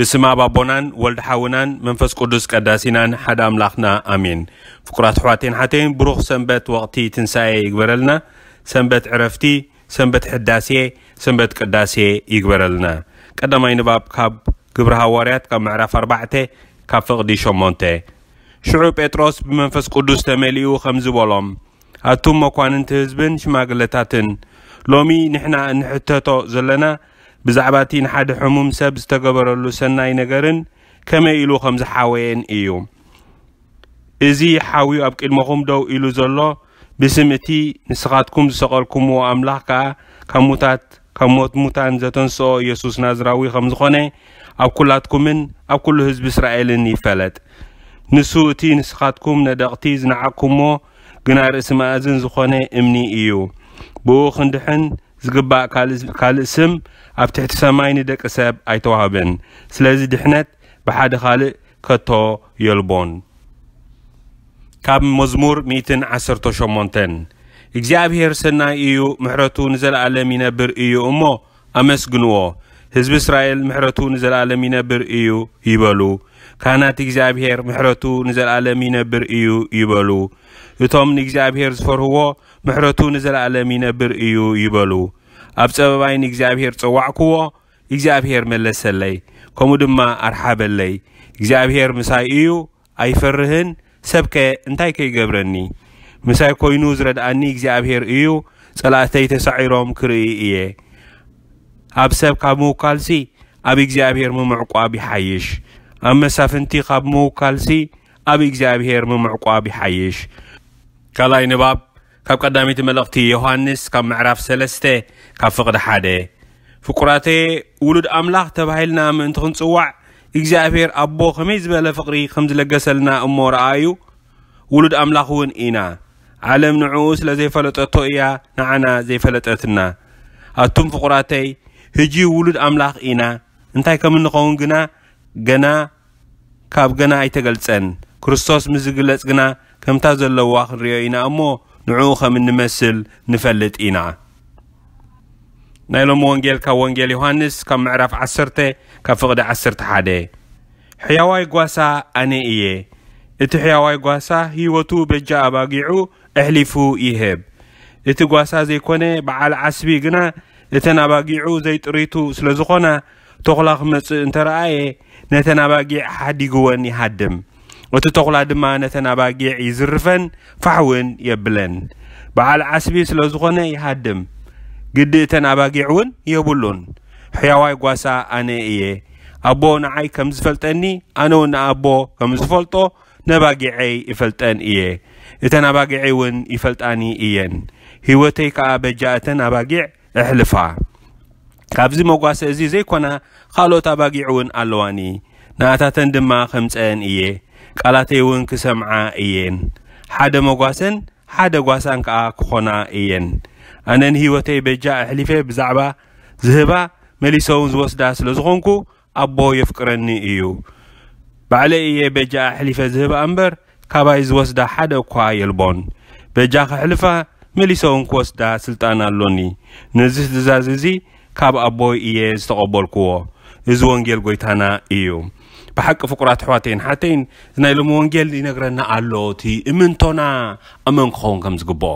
ብስም ኣብ ኣቦናን ወልድ ሓውናን መንፈስ ቅዱስ ቀዳሲናን ሓደ ኣምላኽና ኣሜን ፍቁራት ኣሕዋተይን ሓተይን ብሩኽ ሰንበት ወቕቲ ትንሣኤ ይግበረልና ሰንበት ዕረፍቲ ሰንበት ሕዳሴ ሰንበት ቅዳሴ ይግበረልና ቀዳማይ ንባብ ካብ ግብሪ ሃዋርያት ካብ ምዕራፍ 4 ካብ ፍቕዲ 8 ሽዑ ጴጥሮስ ብመንፈስ ቅዱስ ተመሊኡ ከም ዝበሎም ኣቱም መኳንንቲ ህዝብን ሽማግለታትን ሎሚ ንሕና እንሕተቶ ዘለና ብዛዕባ እቲ ንሓደ ሕሙም ሰብ ዝተገበረሉ ሰናይ ነገርን ከመይ ኢሉ ከም ዝሓወየን እዩ እዚ ሓዊኡ ኣብ ቅድመኹም ደው ኢሉ ዘሎ ብስም እቲ ንስኻትኩም ዝሰቐልኩምዎ ኣምላኽ ከዓ ካብ ሙታት ካብ ሞት ሙታን ዘተንስኦ ኢየሱስ ናዝራዊ ከም ዝኾነ ኣብ ኩላትኩምን ኣብ ኩሉ ህዝቢ እስራኤልን ይፈለጥ ንሱ እቲ ንስኻትኩም ነደቕቲ ዝነዓቅኩሞ ግና ርእሲ መኣዝን ዝኾነ እምኒ እዩ ብኡ ክንድሕን ዝግባእ ካልእ ስም ኣብ ትሕቲ ሰማይ ንደቂ ሰብ ኣይተዋህብን ስለዚ ድሕነት ብሓደ ካልእ ከቶ የልቦን ካብ መዝሙር 118 እግዚኣብሔር ሰናይ እዩ ምሕረቱ ንዘለኣለም ይነብር እዩ እሞ ኣመስግንዎ ህዝቢ እስራኤል ምሕረቱ ንዘለኣለም ይነብር እዩ ይበሉ ካህናት እግዚኣብሔር ምሕረቱ ንዘለኣለም ይነብር እዩ ይበሉ እቶም ንእግዚኣብሔር ዝፈርህዎ ምሕረቱ ንዘለኣለም ይነብር እዩ ይበሉ ኣብ ፀበባይን እግዚኣብሄር ፀዋዕክዎ እግዚኣብሄር መለሰለይ ከምኡ ድማ ኣርሓበለይ እግዚኣብሄር ምሳይ እዩ ኣይፈርህን ሰብከ እንታይ ከይገብረኒ ምሳይ ኮይኑ ዝረድኣኒ እግዚኣብሄር እዩ ጸላእተይ ተሳዒሮም ክርኢ እየ ኣብ ሰብ ካብ ምውካልሲ ኣብ እግዚኣብሄር ምምዕቋብ ይሓይሽ ኣብ መሳፍንቲ ካብ ምውካልሲ ኣብ እግዚኣብሄር ምምዕቋብ ይሓይሽ ካልኣይ ንባብ كاب قدامي تملقتي يوهانس كاب معرف سلسته كاب فقد حاده فقراتي ولد أملاق تبهيلنا من تخن صوع إجزابير أبو خميز بلا فقري خمز لقسلنا أمو رأيو ولد أملاق هون إينا عالم نعوس لزي فلطة نعنا زي فلطتنا أتوم فقراتي هجي ولد أملاق إنا انتاي كم نقوم جنا جنا كاب جنا اي تقلسن كرستوس مزيقلس جنا كم تازل لواخر ريو إينا أمو نعو خمن نمثل نفلت إنا نايلوم وانجيل كا وانجيل يوهانس كم عرف عصرته كفقد عصرته حده حيواي قواسا أني إيه إتي حيواي قواسا هيوتو بجا أباقعو أحليفو إيهب إتي قواسا زيكوني بعال عصبي قنا إتن أباقعو زيت ريتو سلزقونا تغلق مصر انترا آيه نتن أباقع حدي قواني حدم እቲ ተኩላ ድማ ነተን ኣባጊዕ ይዝርፈን ፋሕውን የብለን በዓል ዓስቢ ስለ ዝኾነ ይሃድም ግዲ እተን ኣባጊዕ እውን የብሉን ሕያዋይ ጓሳ ኣነ እየ ኣቦ ንዓይ ከም ዝፈልጠኒ ኣነ እውን ንኣቦ ከም ዝፈልጦ ነባጊዐይ ይፈልጠን እየ እተን ኣባጊዐ እውን ይፈልጣኒ እየን ህይወተይ ከዓ በጃ እተን ኣባጊዕ እሕልፋ ካብዚ መጓሰ እዚ ዘይኮና ካልኦት ኣባጊዕ እውን ኣለዋኒ ንኣታተን ድማ ከምፀአን እየ ቃላተይ እውን ክሰምዓ እየን ሓደ መጓሰን ሓደ ጓሳን ከዓ ክኾና እየን ኣነ ንህይወተይ በጃ ኣሕሊፈ ብዛዕባ ዝህባ መሊሰ እውን ዝወስዳ ስለ ዝኾንኩ ኣቦ የፍቅረኒ እዩ ባዕለ እየ በጃ ኣሕሊፈ ዝህባ እምበር ካባይ ዝወስዳ ሓደ እኳ የልቦን በጃ ክሕልፋ መሊሰ እውን ክወስዳ ስልጣን ኣሎኒ ነዚ ትእዛዝ እዚ ካብ ኣቦይ እየ ዝተቐበልክዎ እዚ ወንጌል ጎይታና እዩ ብሓቂ ፍቁራት ኣሕዋተይን ሓተይን ናይሎም ወንጌል ይነግረና ኣሎ እቲ እምንቶና እመን ክኸውን ከም ዝግብኦ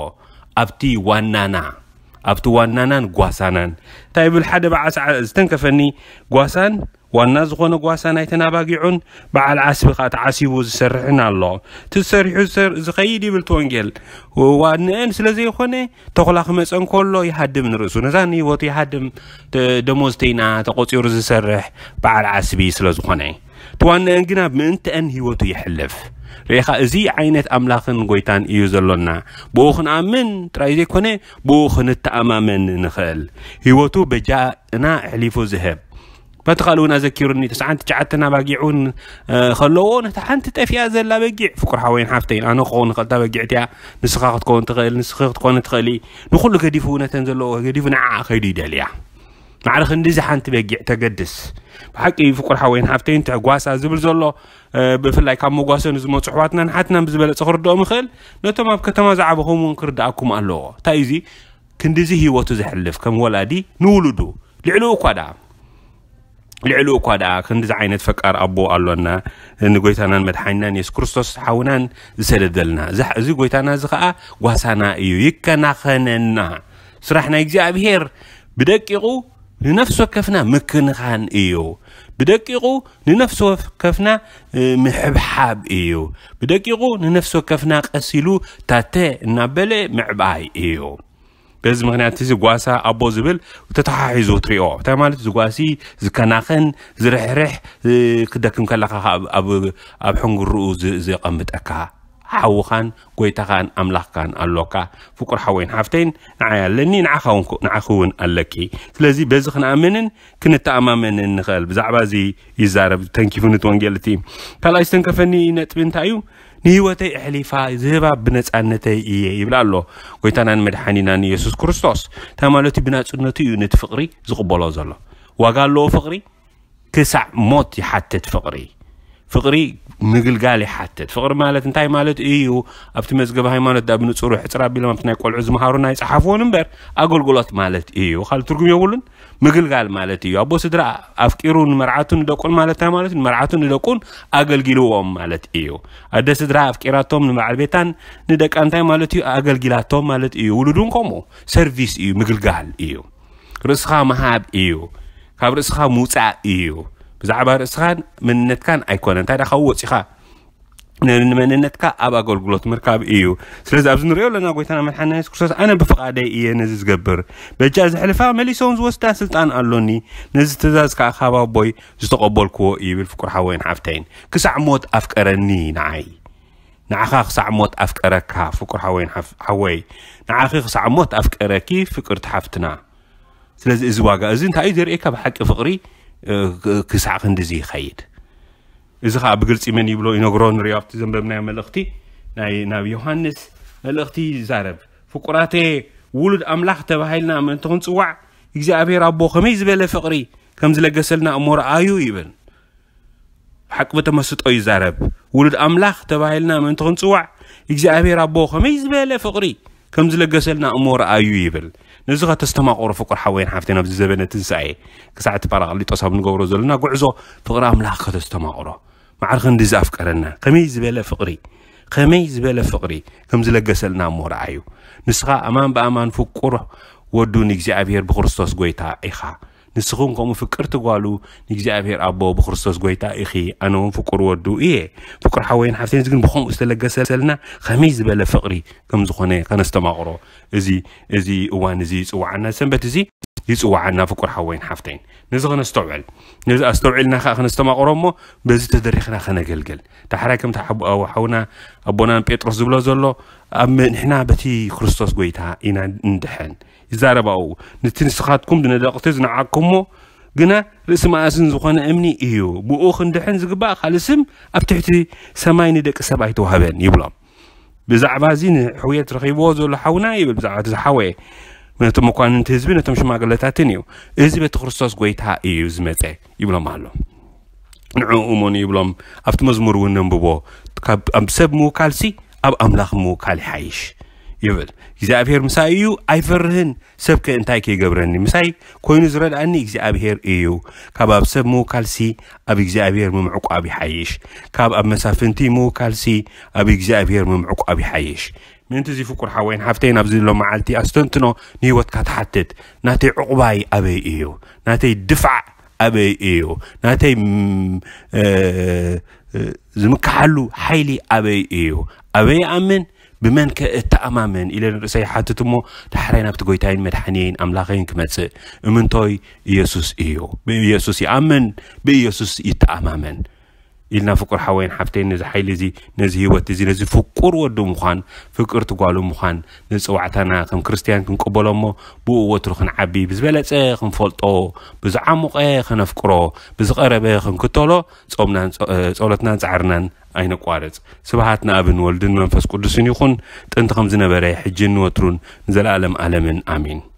ኣብቲ ዋናና ኣብቲ ዋናናን ጓሳናን እንታይ ይብል ሓደ በዓል ዝተንከፈኒ ጓሳን ዋና ዝኾነ ጓሳ ናይ ተናባጊዑን በዓል ዓስቢ ኸ ተዓሲቡ ዝሰርሕን ኣሎ እቲ ዝሰሪሑ ዝኸይድ ይብል እቲ ወንጌል ዋንአን ስለ ዘይኮነ ተኩላ ክመፀን ከሎ ይሃድም ንርእሱ ነዛ ንሂወቱ ይሃድም ደሞዝተይና ተቆፂሩ ዝሰርሕ በዓል ዓስቢ ስለ ዝኾነ እቲ ዋንአን ግና ምእንትአን ሂወቱ ይሕልፍ ርኢኻ እዚ ዓይነት ኣምላኽን ጎይታን እዩ ዘሎና ብኡ ክንኣምን ጥራይ ዘይኮነ ብኡ ክንተኣማመን ንኽእል ሂወቱ በጃእና ኣሕሊፉ ዝህብ مدخل اون اذكرني تسعان تجعتنا باقيعون خلوون حتى حنت تفيا زلا بقيع فكر حوين حافتين انا خون قلت بقيعتيا نسخه تكون تغل نسخه تكون تغلي نقول لك ديفونا تنزلوا ديفنا خيدي دليا ما عرف ندز حنت بقيع تقدس بحقي فكر حوين حافتين تعواسا زبل زلو بفلاي كم مغاسن زمو صحواتنا حتنا بزبل صخر دو مخل نتما بكتما زعبهم ونكرداكم الله تايزي كندزي هي وتزحلف كم ولادي نولدو لعلو قدام لعلو قادا خند زعينت فكر ابو قالونا ان غيتانا مدحينا يس كريستوس حاونان زسددلنا زح زي غيتانا زخا غاسانا يو يكنا خننا صرحنا اغزابير بدقيقو لنفسه كفنا مكن خان ايو بدقيقو لنفسه كفنا محبحاب ايو بدقيقو لنفسه كفنا قسيلو تاتي نابلي معباي ايو بز مغنياتي زقواسا أبو زبل وتتحايزو تريو تعمالت زقواسي زكناخن زرح رح كدكم كلاقا أب حنق الرؤو زقامت أكاها ሓውኻን ጎይታኻን ኣምላኽካን ኣለካ ፍቁር ሓወይን ሓፍተይን ንዓይ ኣለኒ ንዓኸ እውን ኣለቂ ስለዚ በዚ ክንኣምንን ክንተኣማመንን ንኽእል ብዛዕባ እዚ ይዛረብ ተንኪፉ ነቲ ወንጌል እቲ ካልኣይ ዝተንከፈኒ ነጥቢ እንታይ እዩ ንህይወተይ ኣሕሊፋ ዝህባ ብነፃነተይ እየ ይብላ ኣሎ ጎይታናን መድሓኒናን ኢየሱስ ክርስቶስ ተማለቲ ብናፅነቱ እዩ ነቲ ፍቕሪ ዝቕበሎ ዘሎ ዋጋ ኣለዎ ፍቕሪ ክሳዕ ሞት ይሓትት ፍቕሪ ፍቕሪ ምግልጋል ይሓትት ፍቅሪ ማለት እንታይ ማለት እዩ ኣብቲ መዝገብ ሃይማኖት ዳ ብንፁር ሕፅራ ኣቢሎም ኣብቲ ናይ ቆልዑ ዝመሃሩና ይፀሓፍዎን እምበር ኣገልግሎት ማለት እዩ ካልእ ትርጉም የብሉን ምግልጋል ማለት እዩ ኣቦ ስድራ ኣፍቂሩ ንመርዓቱ ንደቁን ማለት ታይ ማለት እዩ ንመርዓቱ ንደቁን ኣገልጊልዎም ማለት እዩ ኣደ ስድራ ኣፍቂራቶም ንበዓል ቤታን ንደቃ እንታይ ማለት እዩ ኣገልጊላቶም ማለት እዩ ውሉዱን ከምኡ ሰርቪስ እዩ ምግልጋል እዩ ርእስኻ መሃብ እዩ ካብ ርእስኻ ምውፃእ እዩ ብዛዕባ ርእስኻን መንነትካን ኣይኮነን እንታይ ደኣ ካብኡ ወፂኻ ንመንነትካ ኣብ ኣገልግሎት ምርካብ እዩ ስለዚ ኣብዚ ንሪኦ ኣለና ጎይታና መድሓና የሱስ ክርስቶስ ኣነ ብፍቓደይ እየ ነዚ ዝገብር በጃ ዝሕልፋ መሊሶም ዝወስዳ ስልጣን ኣሎኒ ነዚ ትእዛዝ ከዓ ካብ ኣቦይ ዝተቐበልክዎ ይብል ፍቁር ሓወይን ሓፍተይን ክሳዕ ሞት ኣፍቀረኒ ንዓይ ንዓኻ ክሳዕ ሞት ኣፍቀረካ ፍቁር ሓወይን ሓወይ ንዓኺ ክሳዕ ሞት ኣፍቀረኪ ፍቅርቲ ሓፍትና ስለዚ እዚ ዋጋ እዚ እንታይ እዩ ዘርእካ ብሓቂ ፍቕሪ كسعق اندزي خايد إذا خا بقلت إمن يبلو إنغرون ريابت زنبب نايا ملغتي ناي ناب يوهانس ملغتي زارب فقراتي ولد أملاح تبهيلنا من تغن سواع إجزي أبي رابو خميز بيلا فقري كم زلقسلنا أمور آيو إبن حق بتمسط أي زارب ولد أملاح تبهيلنا من تغن سواع إجزي أبي رابو خميز بيلا فقري كم زلقسلنا أمور آيو إبن ነዚ ኸ ተስተማቑሩ ፍቁር ሓወይን ሓፍቴን ኣብዚ ዘበነ ትንሳኤ ክሳዕ እቲ ጳራቅሊጦስ ኣብ ንገብሮ ዘለና ጉዕዞ ፍቕሪ ኣምላኽ ከተስተማቑሮ መዓርክ እንዲ ዝኣፍቀረና ከመይ ዝበለ ፍቕሪ ከመይ ዝበለ ፍቕሪ ከም ዝለገሰልና እሞ ረኣዩ ንስኻ ኣማን ብኣማን ፍቁር ወዱን እግዚኣብሔር ብክርስቶስ ጎይታ ኢኻ ንስኹም ከምኡ ፍቅርቲ ጓሉ ንእግዚኣብሔር ኣቦ ብክርስቶስ ጎይታ ኢኺ ኣነ ውን ፍቁር ወዱ እየ ፍቁር ሓወይን ሓፍቴን ግን ብከምኡ ዝተለገሰልና ከመይ ዝበለ ፍቕሪ ከም ዝኾነ ከነስተማቕሮ እዚ እዚ እዋን እዚ ይፅዋዓና ሰንበት እዚ ይፅዋዓና ፍቁር ሓወይን ሓፍተይን ነዚ ክነስተውዕል ነዚ ኣስተውዒልና ከዓ ክነስተማቕሮ እሞ በዚ ተደሪኽና ከነገልግል ዳሕራይ ከምቲ ሓውና ኣቦናን ጴጥሮስ ዝብሎ ዘሎ ንሕና በቲ ክርስቶስ ጎይታ ኢና ንድሐን ይዛረባ ኣብኡ ነቲ ንስኻትኩም ንደቕቲ ዝነዓኩምሞ ግና ርእሲ መኣስን ዝኾነ እምኒ እዩ ብኡ ክንድሕን ዝግባእ ካልእ ስም ኣብ ትሕቲ ሰማይ ንደቂ ሰብ ኣይተዋህበን ይብሎም ብዛዕባ እዚ ንሕውየት ረኺብዎ ዘሎ ሓውና ይብል ብዛዕባ እቲ ዝሓወየ ነቶም እኳ ነቲ ህዝቢ ነቶም ሽማግለታትን እዩ እዚ ቤተ ክርስቶስ ጎይታ እዩ ዝመፀ ይብሎም ኣሎ ንዕኡ እሙን ይብሎም ኣብቲ መዝሙር እውን ነንብቦ ኣብ ሰብ ምውካልሲ ኣብ ኣምላኽ ምውካል ይሓይሽ ይብል እግዚኣብሔር ምሳይ እዩ ኣይፈርህን ሰብ ከ እንታይ ከይገብረኒ ምሳይ ኮይኑ ዝረድኣኒ እግዚኣብሔር እዩ ካብ ኣብ ሰብ ምውካልሲ ኣብ እግዚኣብሔር ምምዕቋብ ይሓይሽ ካብ ኣብ መሳፍንቲ ምውካልሲ ኣብ እግዚኣብሔር ምምዕቋብ ይሓይሽ ምእንቲ ዝፍቁር ሓወይን ሓፍተይ ናብ ዘሎ መዓልቲ ኣስተንትኖ ንህይወትካ ትሓትት ናተይ ዕቑባይ ኣበይ እዩ ናተይ ድፍዕ ኣበይ እዩ ናተይ ዝምክሓሉ ሓይሊ ኣበይ እዩ ኣበይ ኣምን ብመን ከ እተኣማምን ኢለ ንርእሰይ ሓትት እሞ ዳሕራይ ናብቲ ጎይታይን መድሓንየን ኣምላኸይን ክመፅእ እምንቶይ ኢየሱስ እዩ ብኢየሱስ ይኣምን ብኢየሱስ ይተኣማመን إلنا فكر حوين حفتين نز حيل زي نز هيوت زي نز فكر ودو مخان فكر تقالو مخان نز وعتنا كم كريستيان كم قبل بو وترخن عبي بس بلت إيه خن فلتو بس عمق إيه خن فكره بس قرب إيه خن كتلو تقومنا تقولتنا تعرنا أين قارز سبحتنا أبن والدن من فسق دسني تنتخم زنا بري حجن وترن نزل عالم عالمين آمين